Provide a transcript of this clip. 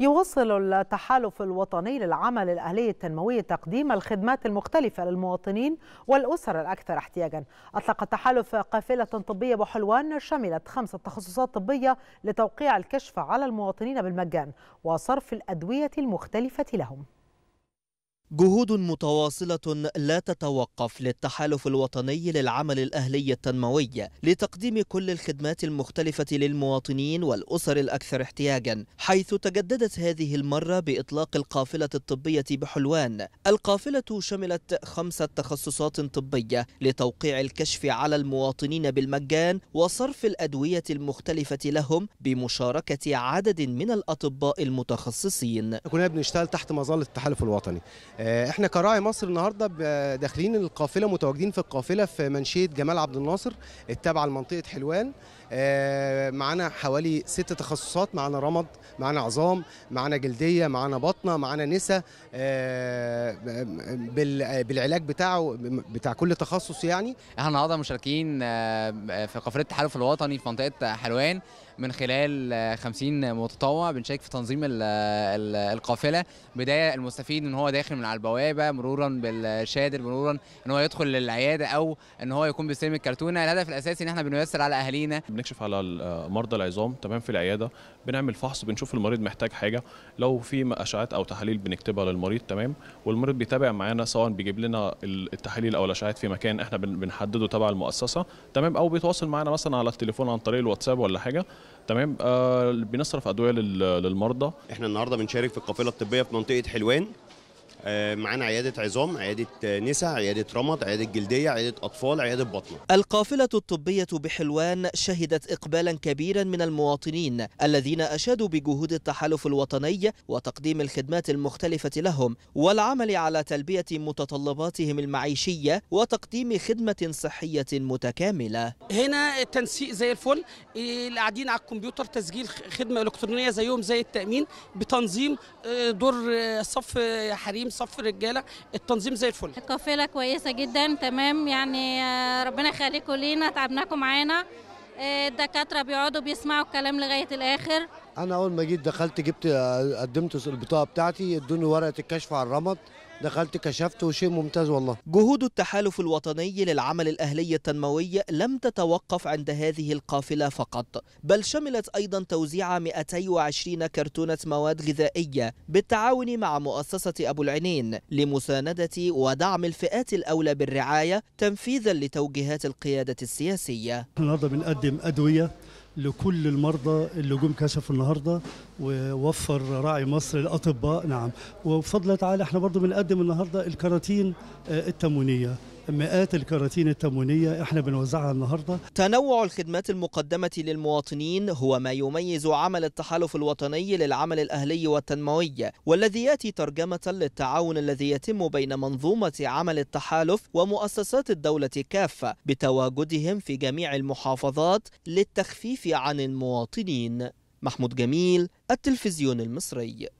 يواصل التحالف الوطني للعمل الأهلي التنموي تقديم الخدمات المختلفة للمواطنين والأسر الأكثر احتياجا أطلق التحالف قافلة طبية بحلوان شملت خمسة تخصصات طبية لتوقيع الكشف على المواطنين بالمجان وصرف الأدوية المختلفة لهم جهود متواصلة لا تتوقف للتحالف الوطني للعمل الأهلي التنموي لتقديم كل الخدمات المختلفة للمواطنين والأسر الأكثر احتياجا حيث تجددت هذه المرة بإطلاق القافلة الطبية بحلوان القافلة شملت خمسة تخصصات طبية لتوقيع الكشف على المواطنين بالمجان وصرف الأدوية المختلفة لهم بمشاركة عدد من الأطباء المتخصصين كنا بنشتغل تحت مظلة التحالف الوطني آه، احنا كراعي مصر النهارده داخلين القافله متواجدين في القافله في منشيه جمال عبد الناصر التابعه لمنطقه حلوان آه، معانا حوالي ست تخصصات معانا رمض معانا عظام معانا جلديه معانا بطنه معانا نسا آه، بالعلاج بتاعه بتاع كل تخصص يعني احنا النهارده مشاركين في قافله التحالف الوطني في منطقه حلوان من خلال 50 متطوع بنشارك في تنظيم القافله بدايه المستفيد ان هو داخل من على البوابه مرورا بالشادر مرورا ان هو يدخل للعياده او ان هو يكون بيستلم الكرتونه الهدف الاساسي ان احنا بنيسر على اهالينا بنكشف على آه، مرضى العظام تمام في العياده بنعمل فحص بنشوف المريض محتاج حاجه لو في اشعات او تحاليل بنكتبها للمريض تمام والمريض بيتابع معانا سواء بيجيب لنا التحاليل او الاشعات في مكان احنا بنحدده تبع المؤسسه تمام او بيتواصل معانا مثلا على التليفون عن طريق الواتساب ولا حاجه تمام آه بنصرف ادويه للمرضى احنا النهارده بنشارك في القافله الطبيه في منطقه حلوان آه، معانا عيادة عظام، عيادة آه، نسا، عيادة رمض، عيادة جلدية، عيادة أطفال، عيادة بطنة. القافلة الطبية بحلوان شهدت إقبالا كبيرا من المواطنين الذين أشادوا بجهود التحالف الوطني وتقديم الخدمات المختلفة لهم والعمل على تلبية متطلباتهم المعيشية وتقديم خدمة صحية متكاملة. هنا التنسيق زي الفل، اللي قاعدين على الكمبيوتر تسجيل خدمة إلكترونية زيهم زي التأمين بتنظيم آه، دور صف حريم تنظيم صف الرجاله التنظيم زي الفل القافله كويسه جدا تمام يعني آه، ربنا يخليكم لينا تعبناكم معانا آه، الدكاتره بيقعدوا بيسمعوا الكلام لغايه الاخر انا اول ما جيت دخلت جبت قدمت البطاقه بتاعتي ادوني ورقه الكشف على الرمد دخلت كشفت وشيء ممتاز والله جهود التحالف الوطني للعمل الأهلي التنموي لم تتوقف عند هذه القافلة فقط بل شملت أيضا توزيع 220 كرتونة مواد غذائية بالتعاون مع مؤسسة أبو العنين لمساندة ودعم الفئات الأولى بالرعاية تنفيذا لتوجيهات القيادة السياسية النهارده بنقدم أدوية لكل المرضى اللي جم كشفوا النهارده ووفر راعي مصر الاطباء نعم وبفضل تعالى احنا برضو بنقدم النهارده الكراتين آه، التموينيه مئات الكراتين التموينية احنا بنوزعها النهاردة تنوع الخدمات المقدمة للمواطنين هو ما يميز عمل التحالف الوطني للعمل الأهلي والتنموي والذي يأتي ترجمة للتعاون الذي يتم بين منظومة عمل التحالف ومؤسسات الدولة كافة بتواجدهم في جميع المحافظات للتخفيف عن المواطنين محمود جميل التلفزيون المصري